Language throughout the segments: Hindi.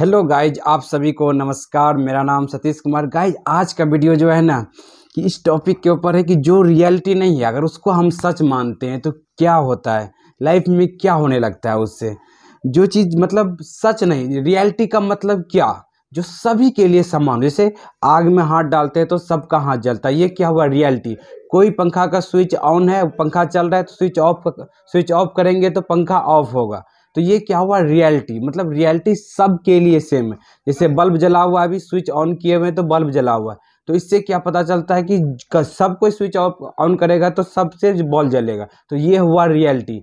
हेलो गाइज आप सभी को नमस्कार मेरा नाम सतीश कुमार गाइज आज का वीडियो जो है ना कि इस टॉपिक के ऊपर है कि जो रियलिटी नहीं है अगर उसको हम सच मानते हैं तो क्या होता है लाइफ में क्या होने लगता है उससे जो चीज़ मतलब सच नहीं रियलिटी का मतलब क्या जो सभी के लिए समान जैसे आग में हाथ डालते हैं तो सबका हाथ जलता है ये क्या हुआ रियलिटी कोई पंखा का स्विच ऑन है पंखा चल रहा है तो स्विच ऑफ स्विच ऑफ करेंगे तो पंखा ऑफ होगा तो ये क्या हुआ रियलिटी मतलब रियलिटी सब के लिए सेम है जैसे बल्ब जला हुआ है अभी स्विच ऑन किए हुए हैं तो बल्ब जला हुआ है तो इससे क्या पता चलता है कि सब कोई स्विच ऑफ ऑन करेगा तो सबसे बल्ब जलेगा तो ये हुआ रियलिटी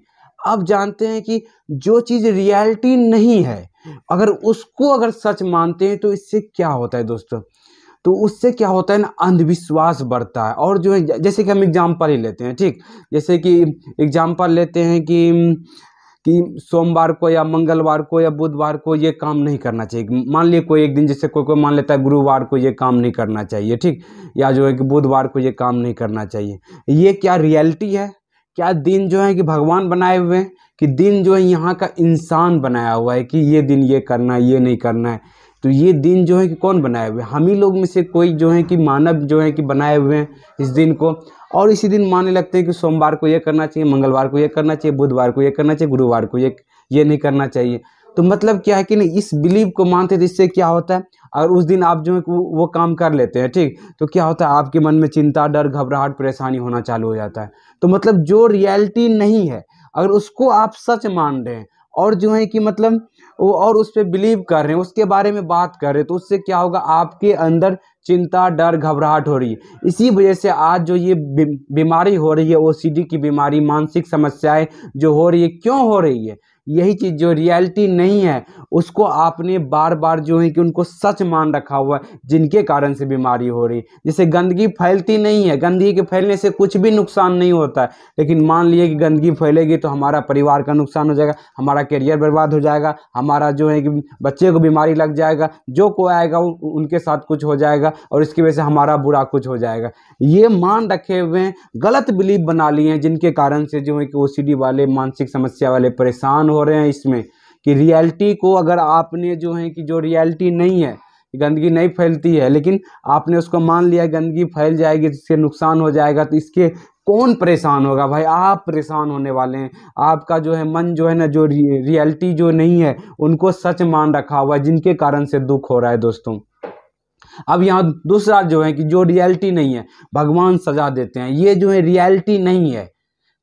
अब जानते हैं कि जो चीज़ रियलिटी नहीं है अगर उसको अगर सच मानते हैं तो इससे क्या होता है दोस्तों तो उससे क्या होता है ना अंधविश्वास बढ़ता है और जो है जैसे कि हम एग्जाम्पल ही लेते हैं ठीक जैसे कि एग्जाम्पल लेते हैं कि कि सोमवार को या मंगलवार को या बुधवार को ये काम नहीं करना चाहिए मान लिए कोई एक दिन जैसे कोई कोई मान लेता है गुरुवार को ये काम नहीं करना चाहिए ठीक या जो है कि बुधवार को ये काम नहीं करना चाहिए ये क्या रियलिटी है क्या दिन जो है कि भगवान बनाए हुए हैं कि दिन जो है यहाँ का इंसान बनाया हुआ है कि ये दिन ये करना है ये नहीं करना है तो ये दिन जो है कि कौन बनाए हुए हम ही लोग में से कोई जो है कि मानव जो है कि बनाए हुए हैं इस दिन को और इसी दिन मानने लगते हैं कि सोमवार को ये करना चाहिए मंगलवार को ये करना चाहिए बुधवार को ये करना चाहिए गुरुवार को ये ये नहीं करना चाहिए तो मतलब क्या है कि नहीं इस बिलीव को मानते तो इससे क्या होता है और उस दिन आप जो है वो, वो काम कर लेते हैं ठीक तो क्या होता है आपके मन में चिंता डर घबराहट परेशानी होना चालू हो जाता है तो मतलब जो रियलिटी नहीं है अगर उसको आप सच मान रहे हैं और जो है कि मतलब वो और उस पर बिलीव कर रहे हैं उसके बारे में बात कर रहे हैं तो उससे क्या होगा आपके अंदर चिंता डर घबराहट हो रही है इसी वजह से आज जो ये बीमारी हो रही है ओ की बीमारी मानसिक समस्याएं जो हो रही है क्यों हो रही है यही चीज़ जो रियलिटी नहीं है उसको आपने बार बार जो है कि उनको सच मान रखा हुआ है जिनके कारण से बीमारी हो रही जैसे गंदगी फैलती नहीं है गंदगी के फैलने से कुछ भी नुकसान नहीं होता है लेकिन मान लिए कि गंदगी फैलेगी तो हमारा परिवार का नुकसान हो जाएगा हमारा करियर बर्बाद हो जाएगा हमारा जो है कि बच्चे को बीमारी लग जाएगा जो कोई आएगा उनके साथ कुछ हो जाएगा और इसकी वजह से हमारा बुरा कुछ हो जाएगा ये मान रखे हुए हैं गलत बिलीव बना लिए हैं जिनके कारण से जो है कि ओ वाले मानसिक समस्या वाले परेशान हो रहे हैं इसमें कि रियलिटी को अगर आपने जो है कि जो रियलिटी नहीं है गंदगी नहीं फैलती है लेकिन आपने उसको मान लिया गंदगी फैल जाएगी तो इससे नुकसान हो जाएगा तो इसके कौन परेशान होगा भाई आप परेशान होने वाले हैं आपका जो है मन जो है ना जो रियलिटी जो नहीं है उनको सच मान रखा हुआ है जिनके कारण से दुख हो रहा है दोस्तों अब यहाँ दूसरा जो है कि जो रियलिटी नहीं है भगवान सजा देते हैं ये जो है रियलिटी नहीं है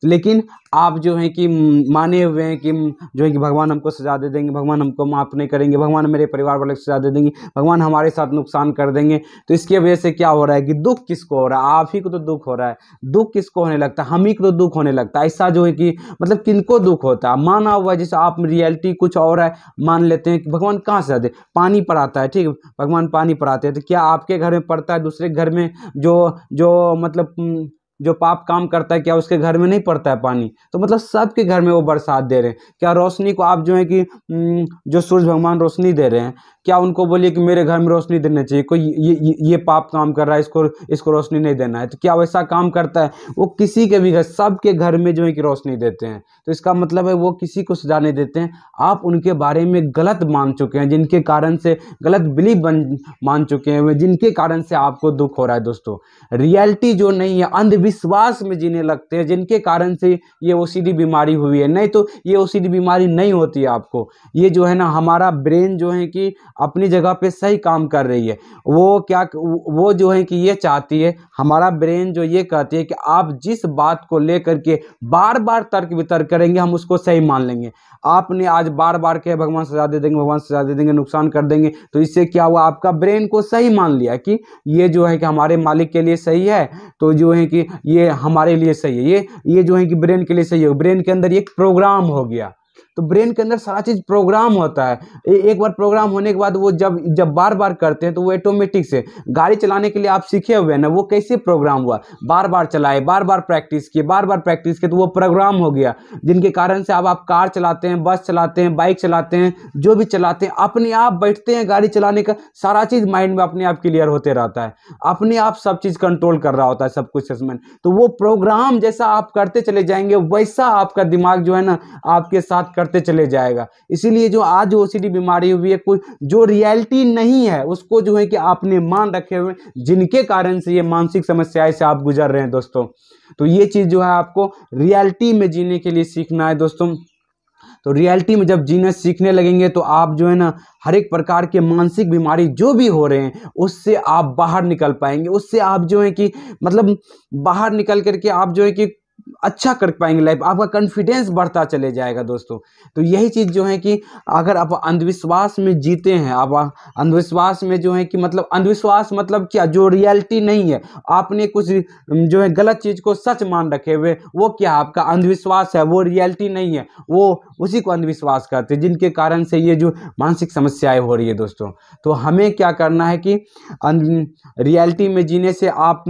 लेकिन आप जो हैं कि माने हुए हैं कि जो है कि भगवान हमको सजा दे देंगे भगवान हमको माफ़ नहीं करेंगे भगवान मेरे परिवार वाले को सजा दे देंगे भगवान हमारे साथ नुकसान कर देंगे तो इसकी वजह से क्या हो रहा है कि दुख किसको हो रहा है आप ही को तो दुख हो रहा है दुख किसको होने लगता है हम ही को तो दुख होने लगता है ऐसा जो है कि मतलब किनको दुख होता है माना हुआ जैसे आप रियलिटी कुछ और है मान लेते हैं कि भगवान कहाँ से आते पानी पर आता है ठीक है भगवान पानी पर आते हैं तो क्या आपके घर में पड़ता है दूसरे घर में जो जो मतलब जो पाप काम करता है क्या उसके घर में नहीं पड़ता है पानी तो मतलब सबके घर में वो बरसात दे रहे हैं क्या रोशनी को आप जो है कि जो सूर्य भगवान रोशनी दे रहे हैं क्या उनको बोलिए कि मेरे घर में रोशनी देना चाहिए कोई ये ये, ये पाप काम कर रहा है इसको इसको रोशनी नहीं देना है तो क्या वैसा काम करता है वो किसी के भी घर सबके घर में जो है कि रोशनी देते हैं तो इसका मतलब है वो किसी को सजा नहीं देते हैं आप उनके बारे में गलत मान चुके हैं जिनके कारण से गलत बिलीव बन मान चुके हैं जिनके कारण से आपको दुख हो रहा है दोस्तों रियलिटी जो नहीं है अंधविश्वास अविश्वास में जीने लगते हैं जिनके कारण से ये ओ बीमारी हुई है नहीं तो ये ओ बीमारी नहीं होती आपको ये जो है ना हमारा ब्रेन जो है कि अपनी जगह पे सही काम कर रही है वो क्या वो जो है कि ये चाहती है हमारा ब्रेन जो ये कहती है कि आप जिस बात को लेकर के बार बार तर्क वितर्क करेंगे हम उसको सही मान लेंगे आपने आज बार बार कहे भगवान सजा दे देंगे भगवान सजा दे देंगे नुकसान कर देंगे तो इससे क्या हुआ आपका ब्रेन को सही मान लिया कि ये जो है कि हमारे मालिक के लिए सही है तो जो है कि ये हमारे लिए सही है ये ये जो है कि ब्रेन के लिए सही है ब्रेन के अंदर एक प्रोग्राम हो गया तो ब्रेन के अंदर सारा चीज़ प्रोग्राम होता है ए, एक बार प्रोग्राम होने के बाद वो जब जब बार बार करते हैं तो वो ऑटोमेटिक से गाड़ी चलाने के लिए आप सीखे हुए हैं ना वो कैसे प्रोग्राम हुआ बार बार चलाए बार बार प्रैक्टिस किए बार बार प्रैक्टिस किए तो वो प्रोग्राम हो गया जिनके कारण से अब आप कार चलाते हैं बस चलाते हैं बाइक चलाते हैं जो भी चलाते हैं अपने आप बैठते हैं गाड़ी चलाने का सारा चीज़ माइंड में अपने आप क्लियर होते रहता है अपने आप सब चीज़ कंट्रोल कर रहा होता है सब कुछ इसमें तो वो प्रोग्राम जैसा आप करते चले जाएंगे वैसा आपका दिमाग जो है ना आपके साथ करते बढ़ते चले जाएगा इसीलिए जो आज ओ बीमारी हुई है कोई जो रियलिटी नहीं है उसको जो है कि आपने मान रखे हुए जिनके कारण से ये मानसिक समस्याएं से आप गुजर रहे हैं दोस्तों तो ये चीज़ जो है आपको रियलिटी में जीने के लिए सीखना है दोस्तों तो रियलिटी में जब जीना सीखने लगेंगे तो आप जो है ना हर एक प्रकार के मानसिक बीमारी जो भी हो रहे हैं उससे आप बाहर निकल पाएंगे उससे आप जो है कि मतलब बाहर निकल करके आप जो है कि अच्छा कर पाएंगे लाइफ आपका कॉन्फिडेंस बढ़ता चले जाएगा दोस्तों तो यही चीज़ जो है कि अगर आप अंधविश्वास में जीते हैं आप अंधविश्वास में जो है कि मतलब अंधविश्वास मतलब क्या जो रियलिटी नहीं है आपने कुछ जो है गलत चीज़ को सच मान रखे हुए वो क्या आपका अंधविश्वास है वो रियलिटी नहीं है वो उसी को अंधविश्वास करते जिनके कारण से ये जो मानसिक समस्याएँ हो रही है दोस्तों तो हमें क्या करना है कि रियलिटी में जीने से आप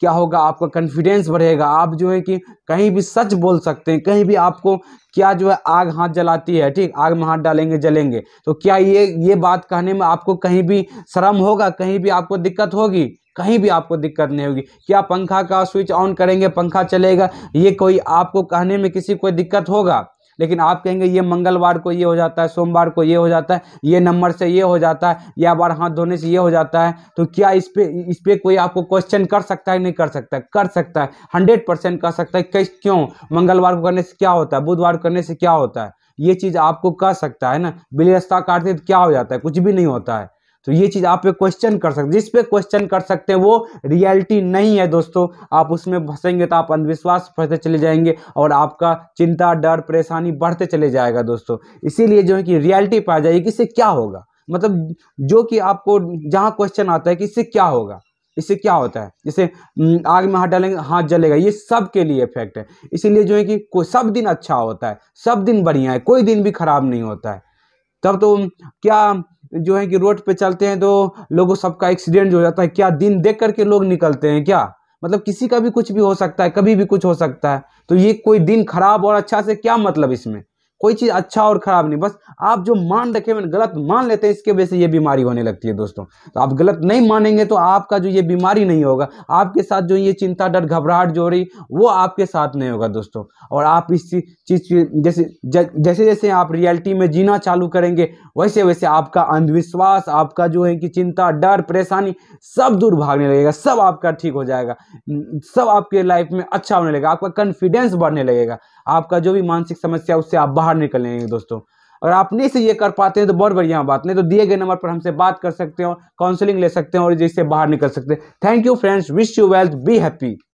क्या होगा आपका कॉन्फिडेंस बढ़ेगा आप जो है कि कहीं भी सच बोल सकते हैं कहीं भी आपको क्या जो है आग हाथ जलाती है ठीक आग में हाथ डालेंगे जलेंगे तो क्या ये ये बात कहने में आपको कहीं भी शर्म होगा कहीं भी आपको दिक्कत होगी कहीं भी आपको दिक्कत नहीं होगी क्या पंखा का स्विच ऑन करेंगे पंखा चलेगा ये कोई आपको कहने में किसी कोई दिक्कत होगा लेकिन आप कहेंगे ये मंगलवार को ये हो जाता है सोमवार को ये हो जाता है ये नंबर से ये हो जाता है या बार हाथ धोने से ये हो जाता है तो क्या इस पर इस पर कोई आपको क्वेश्चन कर सकता है नहीं कर सकता कर सकता है हंड्रेड परसेंट कर सकता है कैसे क्यों मंगलवार को करने से क्या होता है बुधवार को करने से क्या होता है ये चीज़ आपको कह सकता है ना बिलस्ता काटते तो क्या हो जाता है कुछ भी नहीं होता है तो ये चीज़ आप पे क्वेश्चन कर सकते जिस पे क्वेश्चन कर सकते हैं वो रियलिटी नहीं है दोस्तों आप उसमें फंसेंगे तो आप अंधविश्वास फंसते चले जाएंगे और आपका चिंता डर परेशानी बढ़ते चले जाएगा दोस्तों इसीलिए जो है कि रियलिटी पर आ कि इससे क्या होगा मतलब जो कि आपको जहाँ क्वेश्चन आता है कि इससे क्या होगा इससे क्या होता है जैसे आग में हाथ डालेंगे हाथ जलेगा ये सब के लिए इफेक्ट है इसीलिए जो है कि सब दिन अच्छा होता है सब दिन बढ़िया है कोई दिन भी खराब नहीं होता है तब तो क्या जो है कि रोड पे चलते हैं तो लोगों सबका एक्सीडेंट हो जाता है क्या दिन देख करके लोग निकलते हैं क्या मतलब किसी का भी कुछ भी हो सकता है कभी भी कुछ हो सकता है तो ये कोई दिन खराब और अच्छा से क्या मतलब इसमें कोई चीज़ अच्छा और ख़राब नहीं बस आप जो मान रखे मैंने गलत मान लेते हैं इसके वजह से ये बीमारी होने लगती है दोस्तों तो आप गलत नहीं मानेंगे तो आपका जो ये बीमारी नहीं होगा आपके साथ जो ये चिंता डर घबराहट जो हो रही वो आपके साथ नहीं होगा दोस्तों और आप इस चीज़ जैसे जैसे जैसे आप रियलिटी में जीना चालू करेंगे वैसे वैसे आपका अंधविश्वास आपका जो है कि चिंता डर परेशानी सब दूर भागने लगेगा सब आपका ठीक हो जाएगा सब आपके लाइफ में अच्छा होने लगेगा आपका कॉन्फिडेंस बढ़ने लगेगा आपका जो भी मानसिक समस्या उससे आप बाहर बाहर निकल दोस्तों अगर आप नहीं से ये कर पाते हैं तो बहुत बढ़िया बात नहीं तो दिए गए नंबर पर हमसे बात कर सकते हो काउंसलिंग ले सकते हैं और जिससे बाहर निकल सकते हैं thank you friends wish you wealth be happy